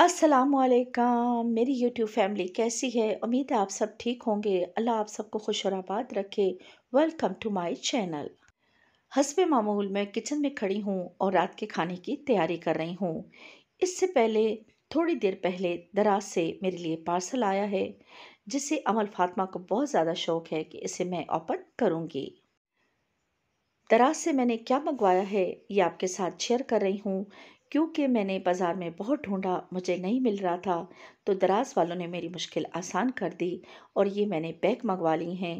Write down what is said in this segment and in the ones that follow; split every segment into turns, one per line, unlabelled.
असलकम मेरी YouTube family कैसी है उम्मीद है आप सब ठीक होंगे अल्लाह आप सबको खुश और आबाद रखे वेलकम टू माय चैनल हसब मामूल मैं किचन में खड़ी हूँ और रात के खाने की तैयारी कर रही हूँ इससे पहले थोड़ी देर पहले दराज से मेरे लिए पार्सल आया है जिसे अमल फातमा को बहुत ज़्यादा शौक़ है कि इसे मैं ओपन करूँगी दराज से मैंने क्या मंगवाया है ये आपके साथ शेयर कर रही हूँ क्योंकि मैंने बाज़ार में बहुत ढूंढा मुझे नहीं मिल रहा था तो दराज़ वालों ने मेरी मुश्किल आसान कर दी और ये मैंने बैग मंगवा ली हैं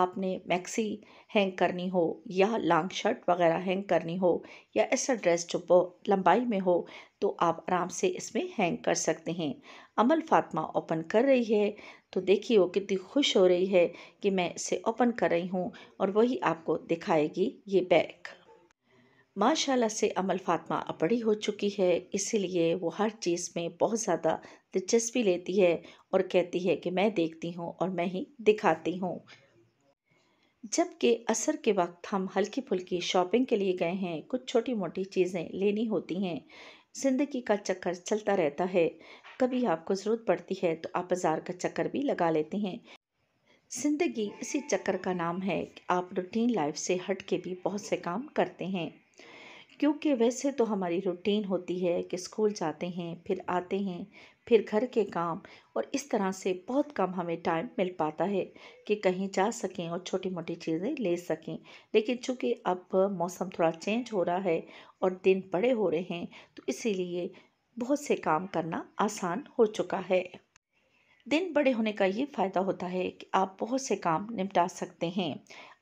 आपने मैक्सी हैंग करनी हो या लॉन्ग शर्ट वगैरह हैंग करनी हो या ऐसा ड्रेस जो लंबाई में हो तो आप आराम से इसमें हैंग कर सकते हैं अमल फातमा ओपन कर रही है तो देखिए वो कितनी खुश हो रही है कि मैं इसे ओपन कर रही हूँ और वही आपको दिखाएगी ये बैग माशाल्लाह से अमल फातमा अपड़ी हो चुकी है इसीलिए वो हर चीज़ में बहुत ज़्यादा दिलचस्पी लेती है और कहती है कि मैं देखती हूँ और मैं ही दिखाती हूँ जबकि असर के वक्त हम हल्की फुल्की शॉपिंग के लिए गए हैं कुछ छोटी मोटी चीज़ें लेनी होती हैं ज़िंदगी का चक्कर चलता रहता है कभी आपको ज़रूरत पड़ती है तो आप बाज़ार का चक्कर भी लगा लेते हैं ज़िंदगी इसी चक्कर का नाम है आप रूटीन लाइफ से हट के भी बहुत से काम करते हैं क्योंकि वैसे तो हमारी रूटीन होती है कि स्कूल जाते हैं फिर आते हैं फिर घर के काम और इस तरह से बहुत कम हमें टाइम मिल पाता है कि कहीं जा सकें और छोटी मोटी चीज़ें ले सकें लेकिन चूँकि अब मौसम थोड़ा चेंज हो रहा है और दिन बड़े हो रहे हैं तो इसीलिए बहुत से काम करना आसान हो चुका है दिन बड़े होने का ये फ़ायदा होता है कि आप बहुत से काम निपटा सकते हैं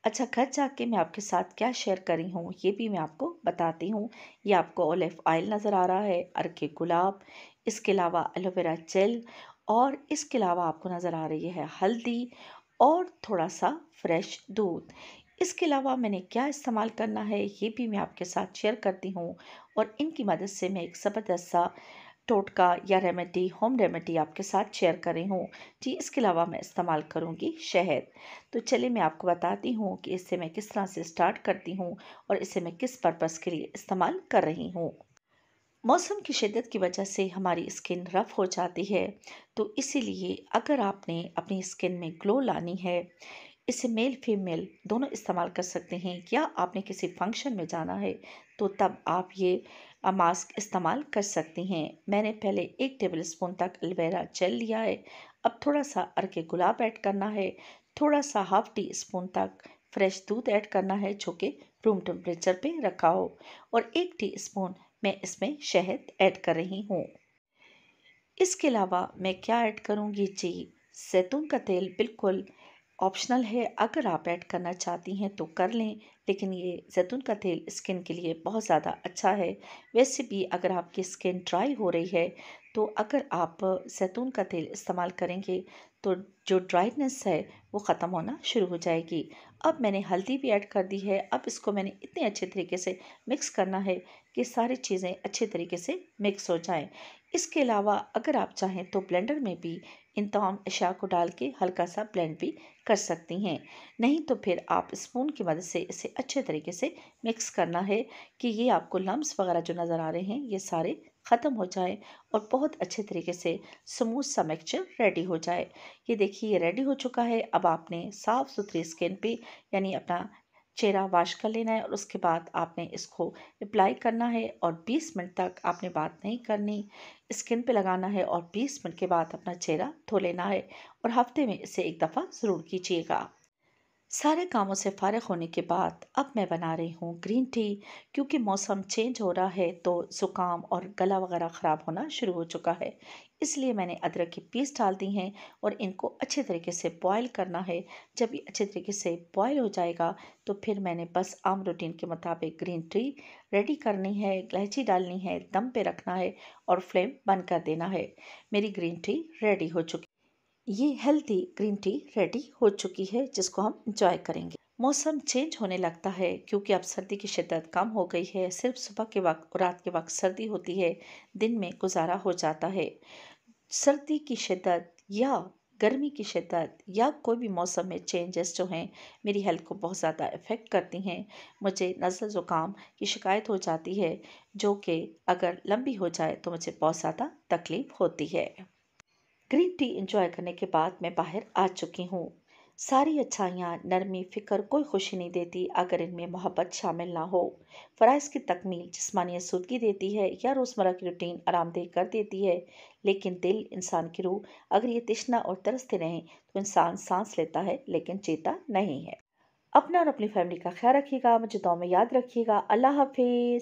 अच्छा घर जाके मैं आपके साथ क्या शेयर करी हूँ ये भी मैं आपको बताती हूँ ये आपको ओलिव ऑयल नज़र आ रहा है अरके गुलाब इसके अलावा एलोवेरा जेल और इसके अलावा आपको नज़र आ रही है हल्दी और थोड़ा सा फ्रेश दूध इसके अलावा मैंने क्या इस्तेमाल करना है ये भी मैं आपके साथ शेयर करती हूँ और इनकी मदद से मैं एक ज़बरदस्त सा टोटका या रेमेडी होम रेमेडी आपके साथ शेयर कर रही हूँ जी इसके अलावा मैं इस्तेमाल करूँगी शहद तो चलिए मैं आपको बताती हूँ कि इसे मैं किस तरह से स्टार्ट करती हूँ और इसे मैं किस पर्पज़ के लिए इस्तेमाल कर रही हूँ मौसम की शिद्दत की वजह से हमारी स्किन रफ़ हो जाती है तो इसीलिए अगर आपने अपनी स्किन में ग्लो लानी है इसे मेल फीमेल दोनों इस्तेमाल कर सकते हैं या आपने किसी फंक्शन में जाना है तो तब आप ये मास्क इस्तेमाल कर सकती हैं मैंने पहले एक टेबल स्पून तक अलवेरा जेल लिया है अब थोड़ा सा अरके गुलाब ऐड करना है थोड़ा सा हाफ टी स्पून तक फ्रेश दूध ऐड करना है जो कि रूम टेम्परेचर पे रखा हो और एक टी स्पून मैं इसमें शहद ऐड कर रही हूँ इसके अलावा मैं क्या ऐड करूँगी जी सैतून का तेल बिल्कुल ऑप्शनल है अगर आप ऐड करना चाहती हैं तो कर लें लेकिन ये जैतून का तेल स्किन के लिए बहुत ज़्यादा अच्छा है वैसे भी अगर आपकी स्किन ड्राई हो रही है तो अगर आप जैतून का तेल इस्तेमाल करेंगे तो जो ड्राइनेस है वो ख़त्म होना शुरू हो जाएगी अब मैंने हल्दी भी ऐड कर दी है अब इसको मैंने इतने अच्छे तरीके से मिक्स करना है कि सारी चीज़ें अच्छे तरीके से मिक्स हो जाएं इसके अलावा अगर आप चाहें तो ब्लेंडर में भी इन तमाम अशा को डाल के हल्का सा ब्लेंड भी कर सकती हैं नहीं तो फिर आप स्पून की मदद से इसे अच्छे तरीके से मिक्स करना है कि ये आपको लम्ब वगैरह जो नज़र आ रहे हैं ये सारे ख़त्म हो जाए और बहुत अच्छे तरीके से स्मूथ सा मिक्सचर रेडी हो जाए ये देखिए ये रेडी हो चुका है अब आपने साफ़ सुथरी स्किन पे यानी अपना चेहरा वाश कर लेना है और उसके बाद आपने इसको अप्लाई करना है और 20 मिनट तक आपने बात नहीं करनी स्किन पे लगाना है और 20 मिनट के बाद अपना चेहरा धो लेना है और हफ्ते में इसे एक दफ़ा ज़रूर कीजिएगा सारे कामों से फ़ारग होने के बाद अब मैं बना रही हूँ ग्रीन टी क्योंकि मौसम चेंज हो रहा है तो ज़ुकाम और गला वगैरह ख़राब होना शुरू हो चुका है इसलिए मैंने अदरक की पीस डाल दी हैं और इनको अच्छे तरीके से बॉयल करना है जब ये अच्छे तरीके से बॉयल हो जाएगा तो फिर मैंने बस आम रूटीन के मुताबिक ग्रीन टी रेडी करनी है इलायची डालनी है दम पर रखना है और फ्लेम बंद कर देना है मेरी ग्रीन टी रेडी हो चुकी ये हेल्थी ग्रीन टी रेडी हो चुकी है जिसको हम इंजॉय करेंगे मौसम चेंज होने लगता है क्योंकि अब सर्दी की शिद्दत कम हो गई है सिर्फ सुबह के वक्त और रात के वक्त सर्दी होती है दिन में गुजारा हो जाता है सर्दी की शिद्दत या गर्मी की शिद्दत या कोई भी मौसम में चेंजेस जो हैं मेरी हेल्थ को बहुत ज़्यादा इफ़ेक्ट करती हैं मुझे नज़ल ज़ुकाम की शिकायत हो जाती है जो कि अगर लंबी हो जाए तो मुझे बहुत ज़्यादा तकलीफ़ होती है ग्रीन टी इंजॉय करने के बाद मैं बाहर आ चुकी हूँ सारी अच्छाइयाँ नरमी फ़िक्र कोई खुशी नहीं देती अगर इनमें मोहब्बत शामिल ना हो फ़राइज़ की तकमील जिसमानी आसूदगी देती है या रोज़मर्रा की रूटीन आरामदेह कर देती है लेकिन दिल इंसान की रूह अगर ये तिश्ना और तरसते रहें तो इंसान सांस लेता है लेकिन चेता नहीं है अपना और अपनी फैमिली का ख्याल रखिएगा मुझे दो में याद रखिएगा अल्लाह हाफिज़